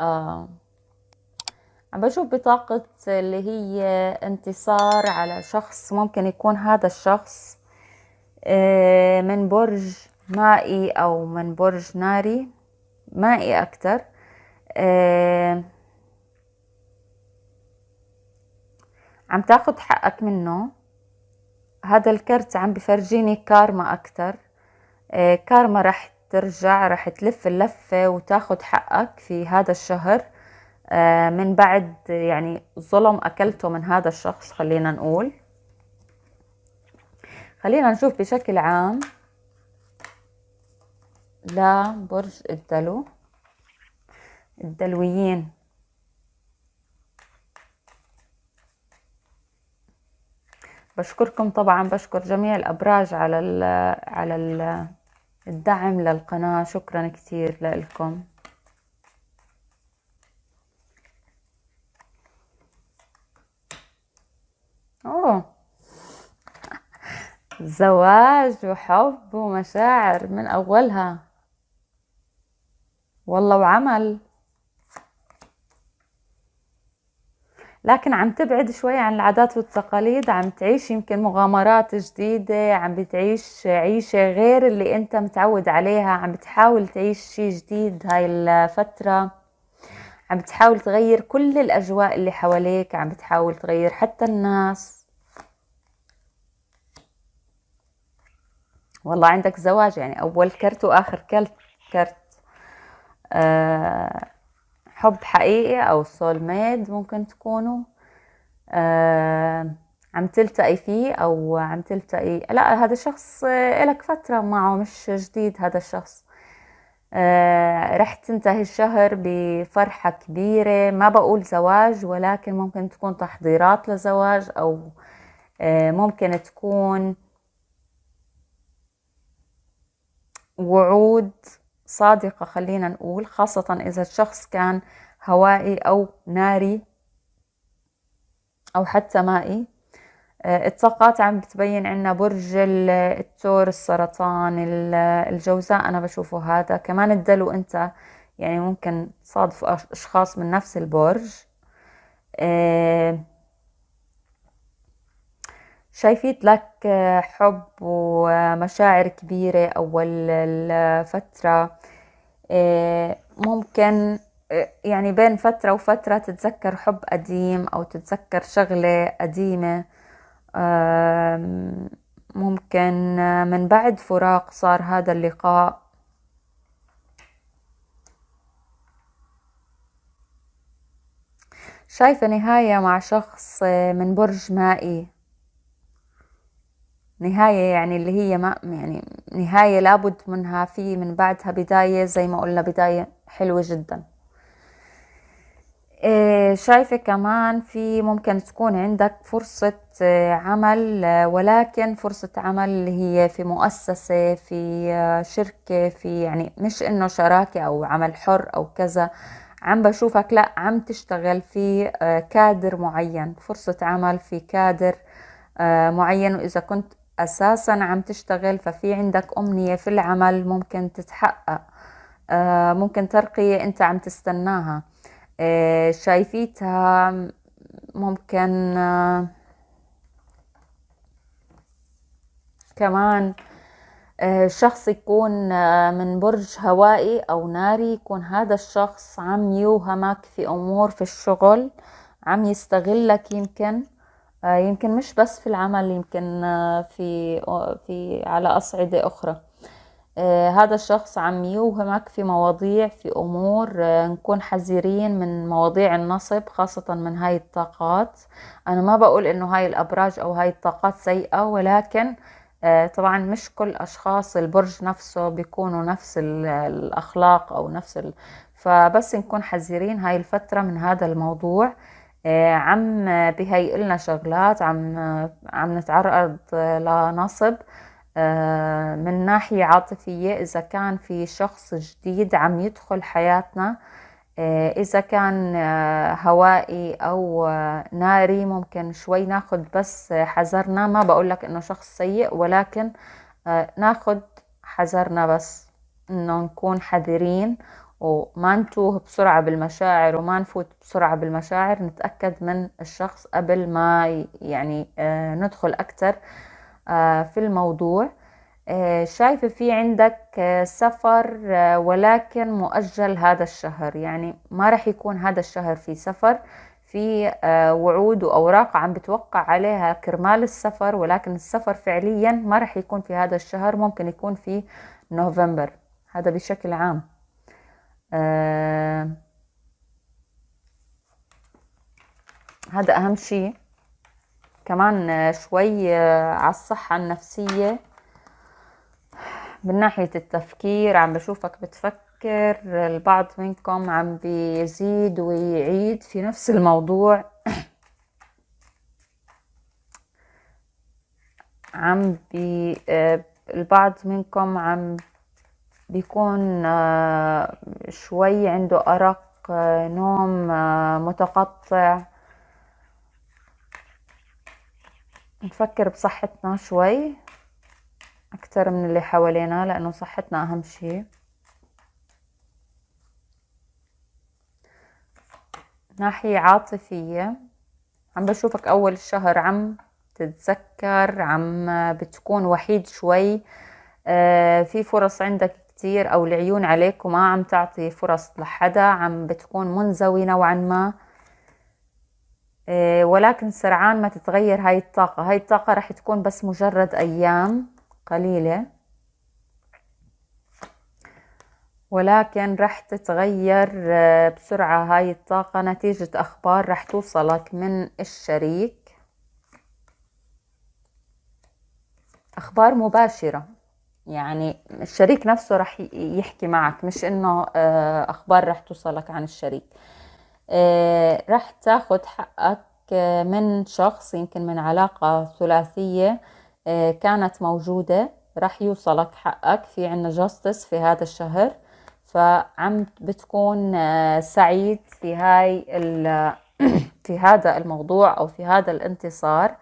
آه عم بشوف بطاقة اللي هي انتصار على شخص ممكن يكون هذا الشخص آه من برج مائي أو من برج ناري مائي أكتر آه عم تاخد حقك منه هذا الكرت عم بفرجيني كارما أكتر آه كارما رح ترجع رح تلف اللفة وتاخد حقك في هذا الشهر آه، من بعد يعني ظلم أكلته من هذا الشخص خلينا نقول خلينا نشوف بشكل عام لبرج الدلو الدلويين بشكركم طبعا بشكر جميع الابراج على الـ على الـ الدعم للقناة شكرا كثير لكم اوه زواج وحب ومشاعر من اولها والله وعمل لكن عم تبعد شوي عن العادات والتقاليد عم تعيش يمكن مغامرات جديدة عم بتعيش عيشة غير اللي انت متعود عليها عم بتحاول تعيش شي جديد هاي الفترة عم بتحاول تغير كل الأجواء اللي حواليك عم بتحاول تغير حتى الناس والله عندك زواج يعني أول كرت وآخر كرت كرت آه حب حقيقي أو سول ميد ممكن تكونوا آه عم تلتقي فيه أو عم تلتقي لا هذا الشخص آه، إلك فترة معه مش جديد هذا الشخص آه رح تنتهي الشهر بفرحة كبيرة ما بقول زواج ولكن ممكن تكون تحضيرات لزواج أو آه ممكن تكون وعود صادقة خلينا نقول خاصة إذا الشخص كان هوائي أو ناري أو حتى مائي آه، الطاقات عم بتبين عنا برج التور السرطان الجوزاء أنا بشوفه هذا كمان الدلو أنت يعني ممكن تصادف أشخاص من نفس البرج آه، شايفيت لك حب ومشاعر كبيرة أول الفترة آه، ممكن آه، يعني بين فترة وفترة تتذكر حب قديم أو تتذكر شغلة قديمة ممكن آه، من بعد فراق صار هذا اللقاء شايفة نهاية مع شخص من برج مائي نهاية يعني اللي هي ما يعني نهاية لابد منها في من بعدها بداية زي ما قلنا بداية حلوة جدا إيه، شايفة كمان في ممكن تكون عندك فرصة آه، عمل آه، ولكن فرصة عمل اللي هي في مؤسسة في آه، شركة في يعني مش انه شراكة او عمل حر او كذا عم بشوفك لا عم تشتغل في كادر معين فرصة عمل في كادر معين وإذا كنت اساسا عم تشتغل ففي عندك امنيه في العمل ممكن تتحقق آه، ممكن ترقيه انت عم تستناها آه، شايفيتها ممكن آه، كمان شخص يكون من برج هوائي أو ناري يكون هذا الشخص عم يوهمك في أمور في الشغل عم يستغلك يمكن يمكن مش بس في العمل يمكن آه، في آه، في على أصعدة أخرى آه، هذا الشخص عم يوهمك في مواضيع في أمور نكون حذرين من مواضيع النصب خاصة من هاي الطاقات أنا ما بقول إنه هاي الأبراج أو هاي الطاقات سيئة ولكن طبعا مش كل أشخاص البرج نفسه بيكونوا نفس الأخلاق أو نفس ال... فبس نكون حذرين هاي الفترة من هذا الموضوع آه، عم بهيئ لنا شغلات عم عم نتعرض لنصب آه، من ناحية عاطفية إذا كان في شخص جديد عم يدخل حياتنا آه، إذا كان هوائي أو ناري ممكن شوي ناخد بس حذرنا ما بقولك إنه شخص سيء ولكن ناخد حذرنا بس إنه نكون حذرين وما نتوه بسرعة بالمشاعر وما نفوت بسرعة بالمشاعر نتأكد من الشخص قبل ما يعني آه، ندخل أكتر آه، في الموضوع آه، شايفة في عندك سفر ولكن مؤجل هذا الشهر يعني ما رح يكون هذا الشهر في سفر في وعود وأوراق عم بتوقع عليها كرمال السفر ولكن السفر فعليا ما رح يكون في هذا الشهر ممكن يكون في نوفمبر هذا بشكل عام آه، هذا أهم شيء كمان شوي آه، على الصحة النفسية من ناحية التفكير عم بشوفك بتفكر البعض منكم عم بيزيد ويعيد في نفس الموضوع عم بي آه، البعض منكم عم بيكون آه، شوي عنده أرق آه، نوم آه، متقطع نفكر بصحتنا شوي أكتر من اللي حوالينا لأنه صحتنا أهم شيء ناحية عاطفية عم بشوفك أول الشهر عم تتذكر عم بتكون وحيد شوي في فرص عندك كتير أو العيون عليك وما عم تعطي فرص لحدا عم بتكون منزوي نوعا ما إيه، ولكن سرعان ما تتغير هاي الطاقة هاي الطاقة رح تكون بس مجرد أيام قليلة ولكن رح تتغير آه، بسرعة هاي الطاقة نتيجة أخبار رح توصلك من الشريك أخبار مباشرة يعني الشريك نفسه رح يحكي معك مش انه آه، اخبار رح توصلك عن الشريك آه، رح تاخد حقك آه، من شخص يمكن من علاقة ثلاثية كانت موجودة رح يوصلك حقك في عنا جاستس في هذا الشهر فعم بتكون سعيد في هاي في هذا الموضوع او في هذا الانتصار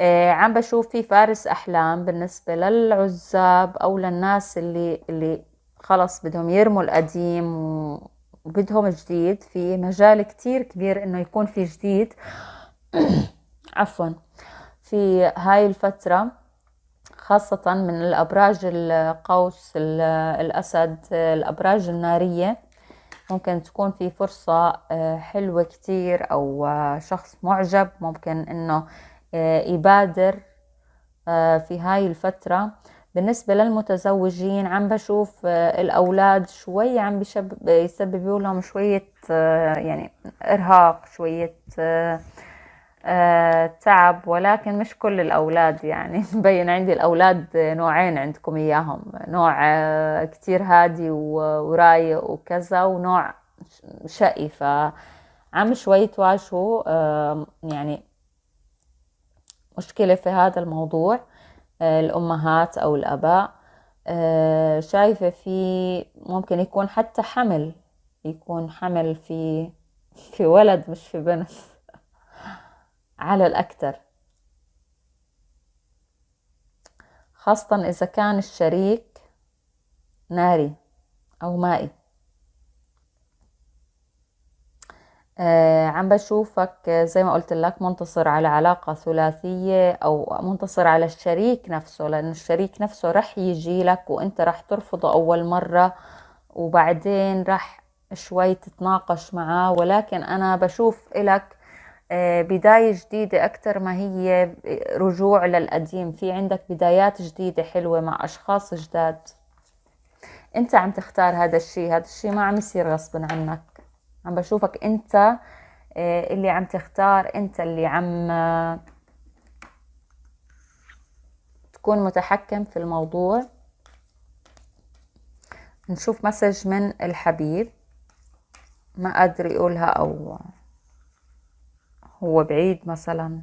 آه، عم بشوف في فارس أحلام بالنسبة للعزاب أو للناس اللي اللي خلص بدهم يرموا القديم وبدهم جديد في مجال كتير كبير إنه يكون في جديد عفوا في هاي الفترة خاصة من الأبراج القوس الأسد الأبراج النارية ممكن تكون في فرصة آه، حلوة كتير أو آه، شخص معجب ممكن إنه آه، يبادر آه، في هاي الفترة بالنسبة للمتزوجين عم بشوف آه، الأولاد شوي عم بيسببوا لهم شوية يعني إرهاق شوية تعب ولكن مش كل الأولاد يعني مبين عندي الأولاد نوعين عندكم إياهم نوع كتير هادي ورايق وكذا ونوع شقي فعم شوي تواجهوا يعني مشكلة في هذا الموضوع آه، الأمهات أو الأباء آه، شايفة في ممكن يكون حتى حمل يكون حمل في في ولد مش في بنت على الأكثر خاصة إذا كان الشريك ناري أو مائي آه، عم بشوفك زي ما قلت لك منتصر على علاقة ثلاثية أو منتصر على الشريك نفسه لأنه الشريك نفسه رح يجي لك وأنت رح ترفضه أول مرة وبعدين رح شوي تتناقش معاه ولكن أنا بشوف إلك آه، بداية جديدة أكثر ما هي رجوع للقديم في عندك بدايات جديدة حلوة مع أشخاص جداد أنت عم تختار هذا الشيء هذا الشيء ما عم يصير غصب عنك عم بشوفك انت آه، اللي عم تختار انت اللي عم آه، تكون متحكم في الموضوع نشوف مسج من الحبيب ما ادري اقولها او هو بعيد مثلا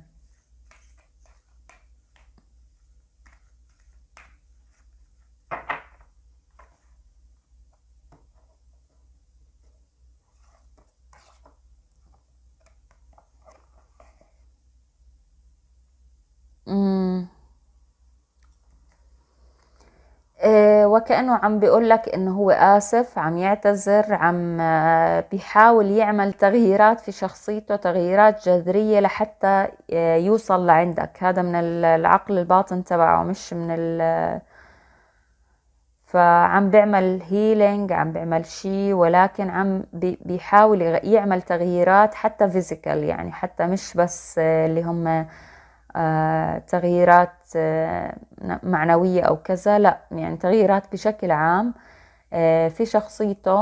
هو كأنه عم بيقول لك إنه هو آسف عم يعتذر عم آه، بيحاول يعمل تغييرات في شخصيته تغييرات جذرية لحتى آه، يوصل لعندك هذا من العقل الباطن تبعه مش من ال فعم بيعمل هيلينج عم بيعمل شيء ولكن عم بيحاول يعمل تغييرات حتى فيزيكال يعني حتى مش بس آه، اللي هم آه، تغييرات آه، معنوية أو كذا لا يعني تغييرات بشكل عام آه، في شخصيته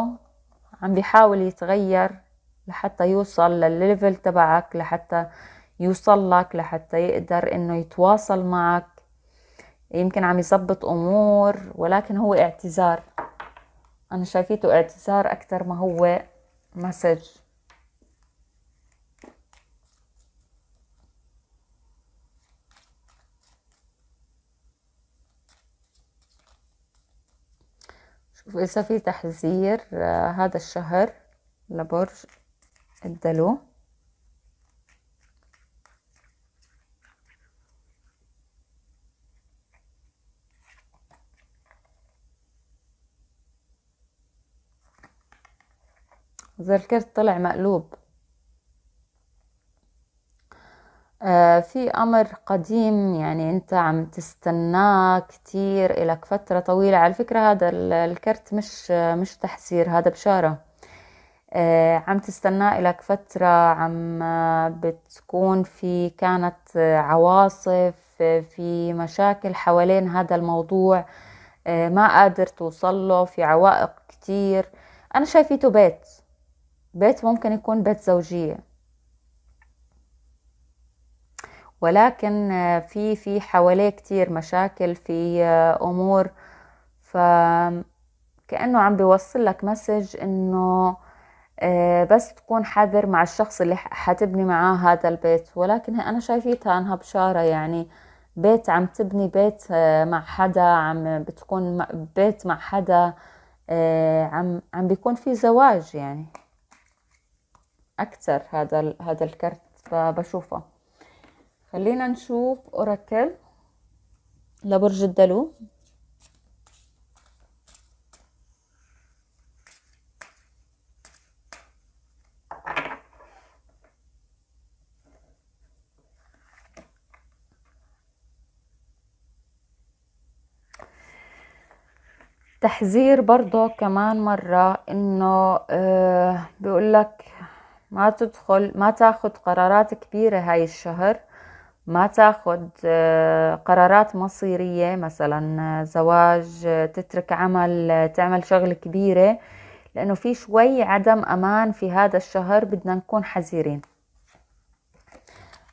عم بيحاول يتغير لحتى يوصل للليفل تبعك لحتى يوصل لك لحتى يقدر انه يتواصل معك يمكن عم يظبط امور ولكن هو اعتذار انا شايفيته اعتذار اكثر ما هو مسج وإذا في تحذير آه، هذا الشهر لبرج الدلو زي الكرت طلع مقلوب آه، في أمر قديم يعني أنت عم تستناه كتير إلك فترة طويلة على فكرة هذا الكرت مش مش تحسير هذا بشارة آه، عم تستناه إلك فترة عم آه، بتكون في كانت عواصف في مشاكل حوالين هذا الموضوع ما قادر توصل له في عوائق كتير أنا شايفيته بيت بيت ممكن يكون بيت زوجية ولكن آه، في في حواليه كتير مشاكل في آه، امور فكأنه عم بيوصل لك مسج انه آه، بس تكون حذر مع الشخص اللي حتبني معاه هذا البيت ولكن انا شايفيتها انها بشارة يعني بيت عم تبني بيت مع حدا عم بتكون بيت مع حدا عم عم بيكون في زواج يعني اكثر هذا هذا الكرت فبشوفه خلينا نشوف اوراكل لبرج الدلو تحذير برضه كمان مرة انه آه، بيقول لك ما تدخل ما تاخد قرارات كبيرة هاي الشهر ما تاخد آه، قرارات مصيرية مثلا آه، زواج آه، تترك عمل تعمل شغلة كبيرة لأنه في شوي عدم أمان في هذا الشهر بدنا نكون حذرين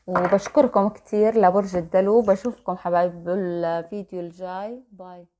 وبشكركم كتير لبرج الدلو بشوفكم حبايب بالفيديو الجاي باي